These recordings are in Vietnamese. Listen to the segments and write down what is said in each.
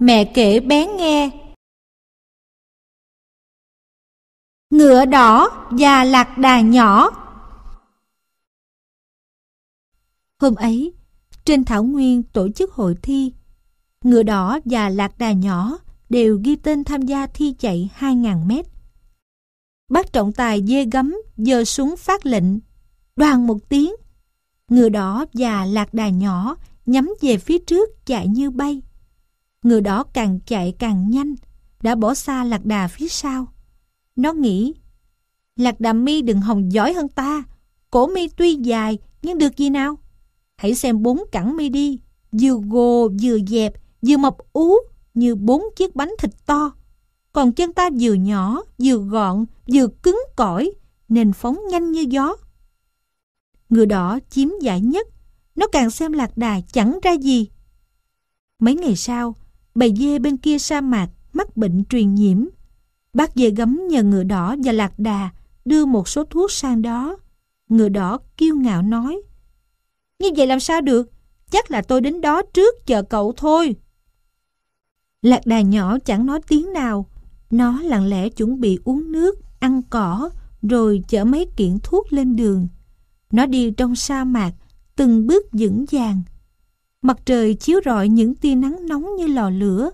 mẹ kể bé nghe. Ngựa đỏ và lạc đà nhỏ Hôm ấy, trên Thảo Nguyên tổ chức hội thi, ngựa đỏ và lạc đà nhỏ đều ghi tên tham gia thi chạy 2.000 mét. Bác trọng tài dê gấm giơ súng phát lệnh, đoàn một tiếng, ngựa đỏ và lạc đà nhỏ nhắm về phía trước chạy như bay. Người đó càng chạy càng nhanh, đã bỏ xa lạc đà phía sau. Nó nghĩ, lạc đà mi đừng hồng giỏi hơn ta, cổ mi tuy dài nhưng được gì nào? Hãy xem bốn cẳng mi đi, vừa gồ vừa dẹp, vừa mập ú như bốn chiếc bánh thịt to. Còn chân ta vừa nhỏ, vừa gọn, vừa cứng cỏi, nên phóng nhanh như gió. Ngựa đỏ chiếm giải nhất, nó càng xem lạc đà chẳng ra gì. Mấy ngày sau, bầy dê bên kia sa mạc mắc bệnh truyền nhiễm. Bác dê gấm nhờ ngựa đỏ và lạc đà đưa một số thuốc sang đó. Ngựa đỏ kiêu ngạo nói, Như vậy làm sao được, chắc là tôi đến đó trước chờ cậu thôi. Lạc đà nhỏ chẳng nói tiếng nào, nó lặng lẽ chuẩn bị uống nước, ăn cỏ, rồi chở mấy kiện thuốc lên đường. Nó đi trong sa mạc, từng bước vững vàng, Mặt trời chiếu rọi những tia nắng nóng như lò lửa.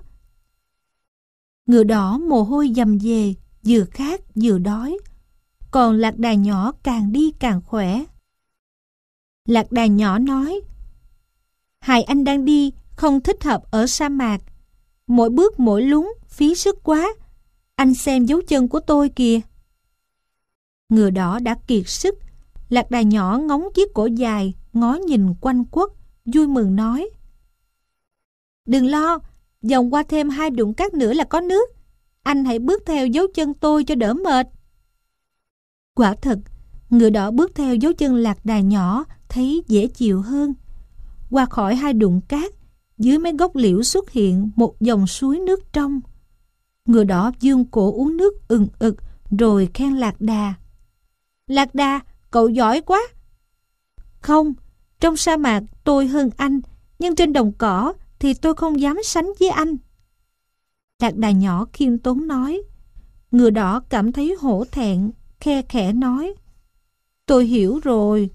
Ngựa đỏ mồ hôi dầm về, vừa khát vừa đói. Còn lạc đà nhỏ càng đi càng khỏe. Lạc đà nhỏ nói, Hai anh đang đi, không thích hợp ở sa mạc. Mỗi bước mỗi lúng, phí sức quá. Anh xem dấu chân của tôi kìa. Ngựa đỏ đã kiệt sức, lạc đà nhỏ ngóng chiếc cổ dài, ngó nhìn quanh quất vui mừng nói. Đừng lo, vòng qua thêm hai đụng cát nữa là có nước. Anh hãy bước theo dấu chân tôi cho đỡ mệt. Quả thật, ngựa đỏ bước theo dấu chân lạc đà nhỏ thấy dễ chịu hơn. Qua khỏi hai đụng cát, dưới mấy gốc liễu xuất hiện một dòng suối nước trong. Ngựa đỏ dương cổ uống nước ừng ực rồi khen lạc đà. Lạc đà, cậu giỏi quá. Không, trong sa mạc tôi hơn anh, nhưng trên đồng cỏ thì tôi không dám sánh với anh. Lạc đà nhỏ khiêm tốn nói. Ngựa đỏ cảm thấy hổ thẹn, khe khẽ nói. Tôi hiểu rồi,